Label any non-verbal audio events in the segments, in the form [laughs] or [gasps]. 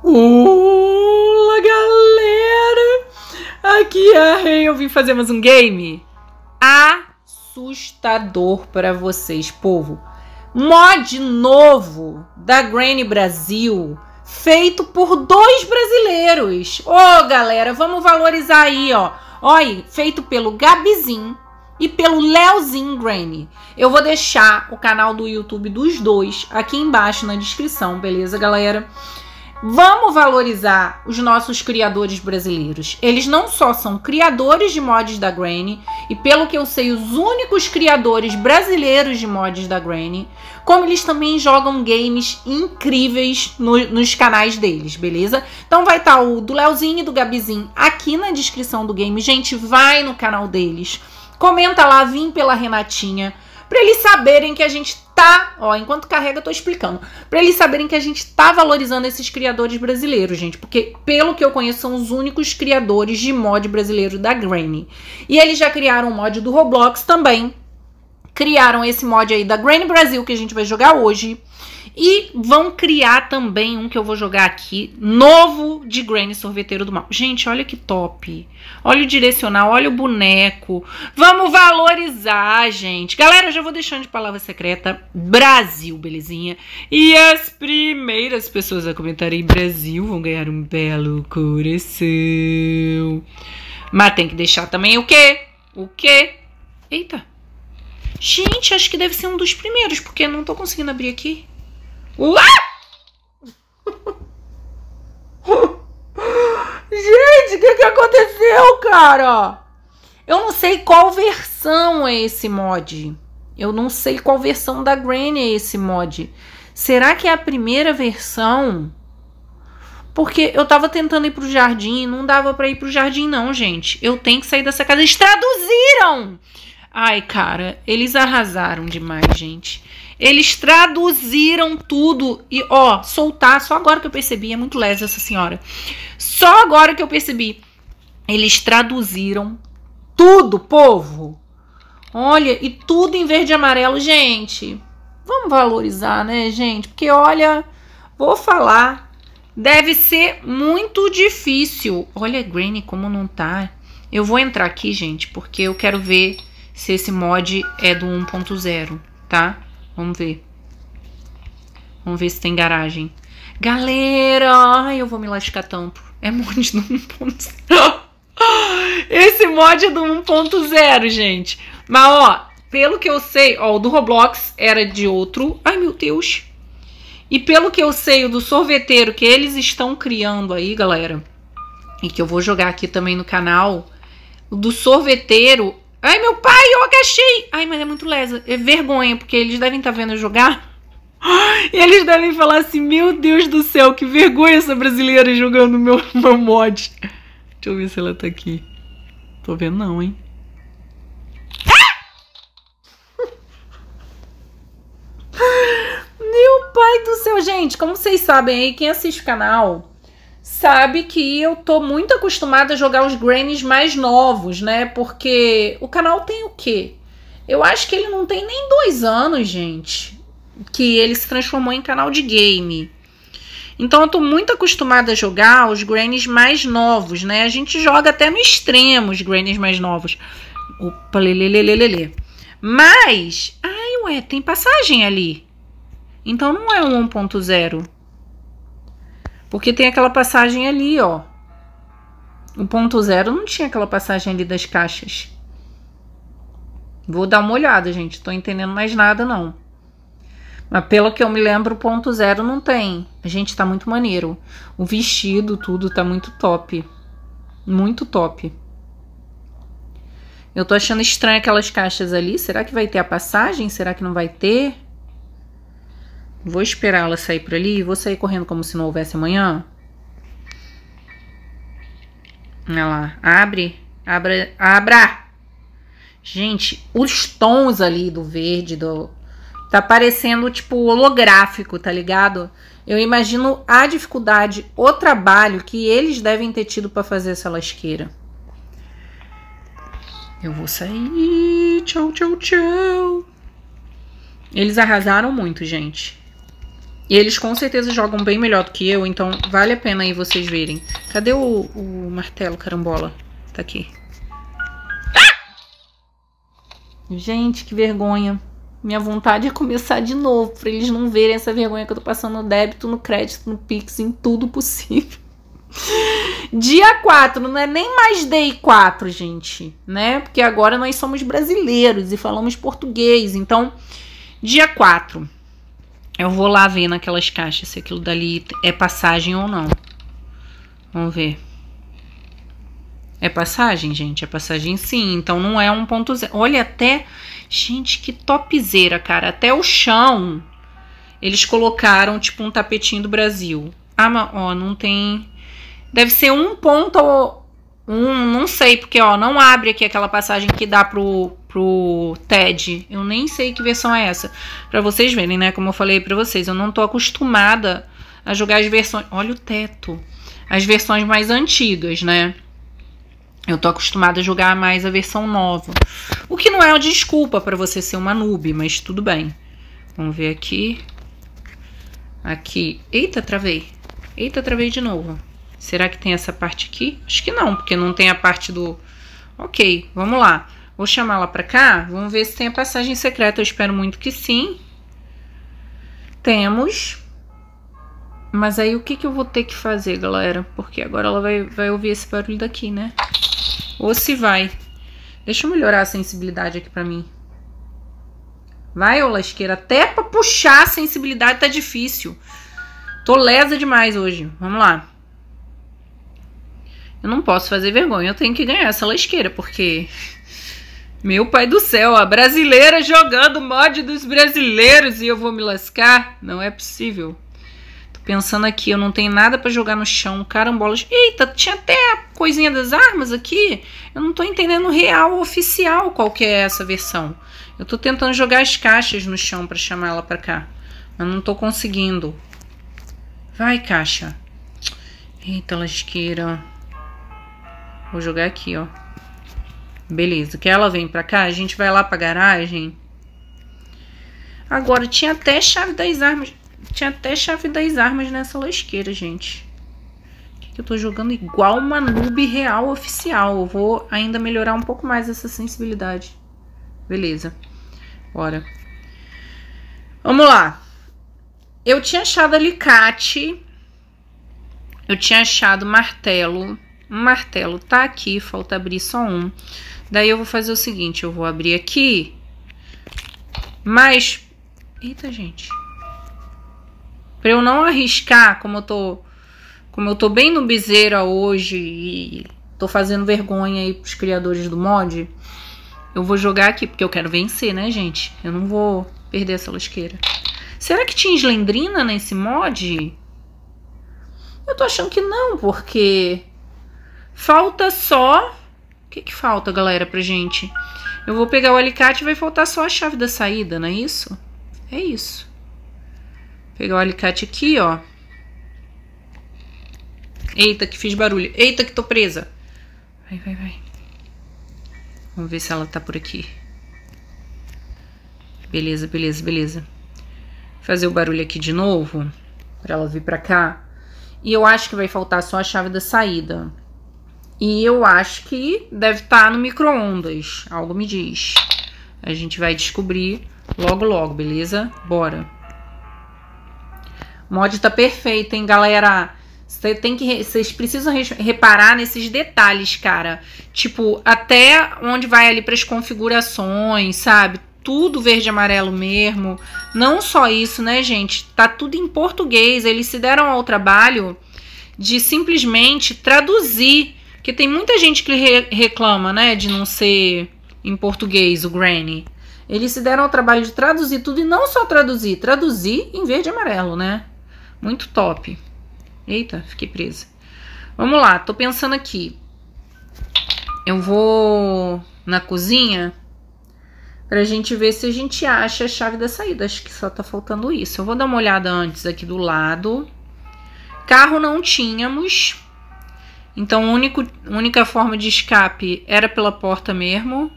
Olá, galera! Aqui é a Rei, eu vim fazer mais um game assustador para vocês, povo. Mod novo da Granny Brasil, feito por dois brasileiros. Ô, oh, galera, vamos valorizar aí, ó. Olha, feito pelo Gabizinho e pelo Leozinho Granny. Eu vou deixar o canal do YouTube dos dois aqui embaixo na descrição, beleza, galera? Vamos valorizar os nossos criadores brasileiros. Eles não só são criadores de mods da Granny, e pelo que eu sei, os únicos criadores brasileiros de mods da Granny, como eles também jogam games incríveis no, nos canais deles, beleza? Então vai estar tá o do Leozinho e do Gabizinho aqui na descrição do game. Gente, vai no canal deles, comenta lá, vim pela Renatinha, para eles saberem que a gente tá, ó, enquanto carrega eu tô explicando, para eles saberem que a gente tá valorizando esses criadores brasileiros, gente, porque pelo que eu conheço são os únicos criadores de mod brasileiro da Granny. E eles já criaram um mod do Roblox também. Criaram esse mod aí da Granny Brasil que a gente vai jogar hoje. E vão criar também um que eu vou jogar aqui, novo de Granny Sorveteiro do Mal. Gente, olha que top. Olha o direcional, olha o boneco. Vamos valorizar, gente. Galera, já vou deixando de palavra secreta Brasil, belezinha? E as primeiras pessoas a comentarem Brasil vão ganhar um belo coração. Mas tem que deixar também o quê? O quê? Eita. Gente, acho que deve ser um dos primeiros, porque não tô conseguindo abrir aqui. [laughs] Gente, o que, que aconteceu, cara? Eu não sei qual versão é esse mod. Eu não sei qual versão da Granny é esse mod. Será que é a primeira versão? Porque eu tava tentando ir pro jardim, não dava para ir pro jardim não, gente. Eu tenho que sair dessa casa. Eles traduziram! Ai, cara, eles arrasaram demais, gente. Eles traduziram tudo e, ó, soltar, só agora que eu percebi, é muito lesa essa senhora. Só agora que eu percebi. Eles traduziram tudo, povo. Olha, e tudo em verde e amarelo, gente. Vamos valorizar, né, gente? Porque olha, vou falar, deve ser muito difícil. Olha, Granny, como não tá. Eu vou entrar aqui, gente, porque eu quero ver se esse mod é do 1.0, tá? Vamos ver. Vamos ver se tem garagem. Galera, ai, eu vou me lascar tanto. É mod do 1.0. [laughs] Esse mod é do 1.0, gente. Mas, ó, pelo que eu sei, ó, o do Roblox era de outro. Ai, meu Deus. E pelo que eu sei, o do sorveteiro que eles estão criando aí, galera, e que eu vou jogar aqui também no canal, o do sorveteiro Ai, meu pai, eu agachei! Ai, mas é muito lesa. É vergonha, porque eles devem estar tá vendo jogar. [gasps] E eles devem falar assim: Meu Deus do céu, que vergonha essa brasileira jogando meu, [laughs] meu mod. Deixa eu ver se ela tá aqui. Tô vendo, não, hein? Ah! [laughs] Meu pai do céu, gente, como vocês sabem aí, quem assiste o canal sabe que eu tô muito acostumada a jogar os Grannies mais novos, né? Porque o canal tem o quê? Eu acho que ele não tem nem dois anos, gente, que ele se transformou em canal de game. Então eu tô muito acostumada a jogar os Grannies mais novos, né? A gente joga até no extremo os Grannies mais novos. Opa, lelelelelele. Mas, ai ué, tem passagem ali. Então não é um 1.0. Porque tem aquela passagem ali, ó. O ponto zero não tinha aquela passagem ali das caixas. Vou dar uma olhada, gente. Tô entendendo mais nada, não. Mas pelo que eu me lembro, o ponto zero não tem. A gente tá muito maneiro. O vestido, tudo, tá muito top. Muito top. Eu tô achando estranho aquelas caixas ali. Será que vai ter a passagem? Será que não vai ter? Vou esperar ela sair por ali e vou sair correndo como se não houvesse amanhã. Olha lá. Abre. Abra. Abra! Gente, os tons ali do verde, do. Tá parecendo tipo holográfico, tá ligado? Eu imagino a dificuldade, o trabalho que eles devem ter tido para fazer essa lasqueira. Eu vou sair. Tchau, tchau, tchau. Eles arrasaram muito, gente. E eles com certeza jogam bem melhor do que eu, então vale a pena aí vocês verem. Cadê o, o martelo carambola? Tá aqui. Ah! Gente, que vergonha. Minha vontade é começar de novo, pra eles não verem essa vergonha que eu tô passando no débito, no crédito, no Pix, em tudo possível. [laughs] Dia 4, não é nem mais day 4, gente, né? Porque agora nós somos brasileiros e falamos português. Então, dia 4. Eu vou lá ver naquelas caixas se aquilo dali é passagem ou não. Vamos ver. É passagem, gente? É passagem sim. Então não é 1.0. Olha até. Gente, que topzeira, cara. Até o chão. Eles colocaram tipo um tapetinho do Brasil. Ah, mas ó, não tem. Deve ser um ponto um, não sei, porque ó, não abre aqui aquela passagem que dá pro, pro TED. Eu nem sei que versão é essa. Para vocês verem, né? Como eu falei para vocês, eu não tô acostumada a jogar as versões. Olha o teto. As versões mais antigas, né? Eu tô acostumada a jogar mais a versão nova. O que não é uma desculpa para você ser uma noob, mas tudo bem. Vamos ver aqui. Aqui. Eita, travei. Eita, travei de novo. Será que tem essa parte aqui? Acho que não, porque não tem a parte do... Ok, vamos lá. Vou chamá-la para cá, vamos ver se tem a passagem secreta. Eu espero muito que sim. Temos. Mas aí o que, que eu vou ter que fazer, galera? Porque agora ela vai, vai ouvir esse barulho daqui, né? Ou se vai. Deixa eu melhorar a sensibilidade aqui pra mim. Vai, ô lasqueira. Até pra puxar a sensibilidade tá difícil. Tô lesa demais hoje. Vamos lá. Eu não posso fazer vergonha, eu tenho que ganhar essa lasqueira, porque. Meu pai do céu, a brasileira jogando mod dos brasileiros e eu vou me lascar? Não é possível. Tô pensando aqui, eu não tenho nada para jogar no chão, carambolas. Eita, tinha até a coisinha das armas aqui. Eu não tô entendendo real, oficial, qual que é essa versão. Eu tô tentando jogar as caixas no chão para chamar ela para cá, mas não tô conseguindo. Vai, caixa. Eita, lasqueira. Vou jogar aqui, ó. Beleza, que ela vem pra cá, a gente vai lá pra garagem. Agora, tinha até chave das armas. Tinha até chave das armas nessa lasqueira, gente. Que eu tô jogando igual uma noob real oficial. Eu vou ainda melhorar um pouco mais essa sensibilidade. Beleza. Bora. Vamos lá. Eu tinha achado alicate. Eu tinha achado martelo martelo tá aqui, falta abrir só um. Daí eu vou fazer o seguinte, eu vou abrir aqui, mas... Eita, gente. Pra eu não arriscar, como eu tô, como eu tô bem no bezerro hoje e tô fazendo vergonha aí pros criadores do mod, eu vou jogar aqui, porque eu quero vencer, né, gente? Eu não vou perder essa lasqueira. Será que tinha Slendrina nesse mod? Eu tô achando que não, porque Falta só... O que, que falta, galera, pra gente? Eu vou pegar o alicate e vai faltar só a chave da saída, não é isso? É isso. Vou pegar o alicate aqui, ó. Eita, que fiz barulho. Eita, que tô presa. Vai, vai, vai. Vamos ver se ela tá por aqui. Beleza, beleza, beleza. Fazer o barulho aqui de novo. Pra ela vir pra cá. E eu acho que vai faltar só a chave da saída. E eu acho que deve estar tá no micro-ondas, algo me diz. A gente vai descobrir logo logo, beleza? Bora. O mod tá perfeito, hein, galera? Você tem que vocês precisam reparar nesses detalhes, cara. Tipo, até onde vai ali para as configurações, sabe? Tudo verde e amarelo mesmo. Não só isso, né, gente? Tá tudo em português. Eles se deram ao trabalho de simplesmente traduzir porque tem muita gente que re reclama, né, de não ser em português o Granny. Eles se deram ao trabalho de traduzir tudo e não só traduzir, traduzir em verde e amarelo, né? Muito top. Eita, fiquei presa. Vamos lá, tô pensando aqui. Eu vou na cozinha pra gente ver se a gente acha a chave da saída. Acho que só tá faltando isso. Eu vou dar uma olhada antes aqui do lado. Carro não tínhamos. Então, a único, única forma de escape era pela porta mesmo.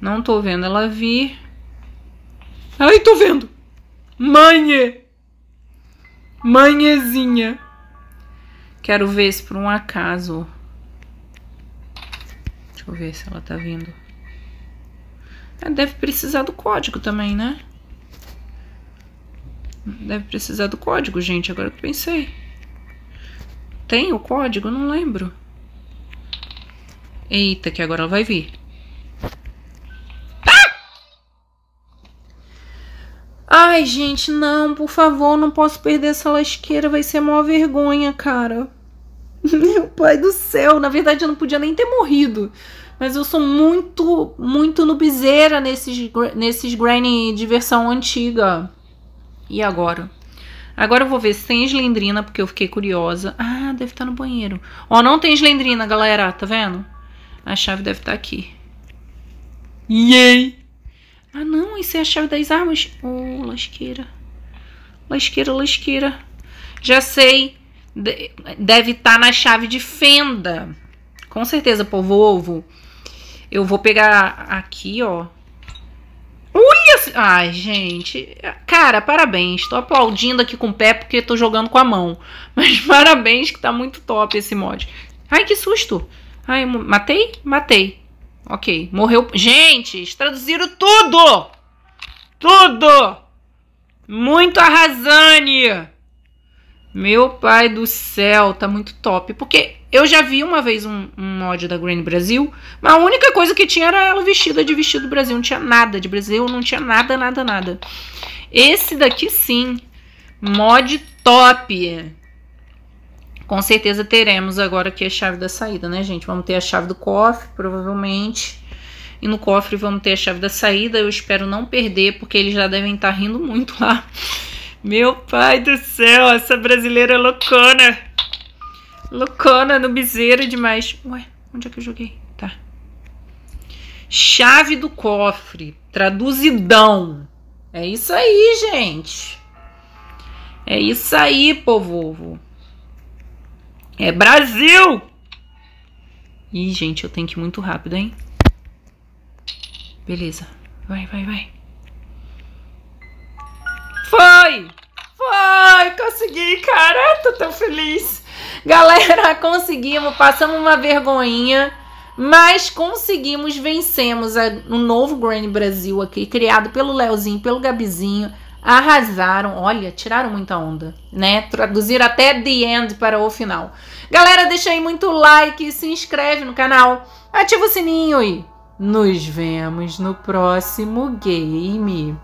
Não tô vendo ela vir. Ai, tô vendo! mãe, Manhezinha! Quero ver se por um acaso. Deixa eu ver se ela tá vindo. Ela é, deve precisar do código também, né? Deve precisar do código, gente, agora que eu pensei. Tem o código? Não lembro. Eita, que agora ela vai vir. Ah! Ai, gente, não, por favor, não posso perder essa lasqueira, vai ser maior vergonha, cara. [laughs] Meu pai do céu, na verdade eu não podia nem ter morrido. Mas eu sou muito, muito nubizeira nesses, nesses granny de versão antiga. E agora? Agora eu vou ver sem eslendrina, porque eu fiquei curiosa. Ah, deve estar tá no banheiro. Ó, não tem eslendrina, galera, tá vendo? A chave deve estar tá aqui. Yay! Ah, não, isso é a chave das armas. Oh, lasqueira. Lasqueira, lasqueira. Já sei. deve estar tá na chave de fenda. Com certeza, povo ovo. Eu vou pegar aqui, ó. Olha! Ai, gente. Cara, parabéns. Tô aplaudindo aqui com o pé porque tô jogando com a mão. [laughs] Mas parabéns que tá muito top esse mod. Ai, que susto. Ai, matei? Matei. Ok. Morreu. Gente, traduziram tudo! Tudo! Muito arrasane! Meu pai do céu, tá muito top. Porque eu já vi uma vez um, um mod da Granny Brasil, mas a única coisa que tinha era ela vestida de vestido Brasil. Não tinha nada de Brasil, não tinha nada, nada, nada. Esse daqui sim, mod top. Com certeza teremos agora aqui a chave da saída, né, gente? Vamos ter a chave do cofre, provavelmente. E no cofre vamos ter a chave da saída. Eu espero não perder, porque eles já devem estar tá rindo muito lá. Meu pai do céu, essa brasileira é loucona. Loucona no bezerro demais. Ué, onde é que eu joguei? Tá. Chave do cofre. Traduzidão. É isso aí, gente. É isso aí, povo. É Brasil! Ih, gente, eu tenho que ir muito rápido, hein? Beleza. Vai, vai, vai. Foi! Foi! Consegui, cara! Tô tão feliz! Galera, [laughs] conseguimos, passamos uma vergonhinha, mas conseguimos, vencemos o um novo Grand Brasil aqui, criado pelo Leozinho, pelo Gabizinho. Arrasaram, olha, tiraram muita onda, né? Traduziram até the end para o final. Galera, deixa aí muito like, se inscreve no canal, ativa o sininho e nos vemos no próximo game.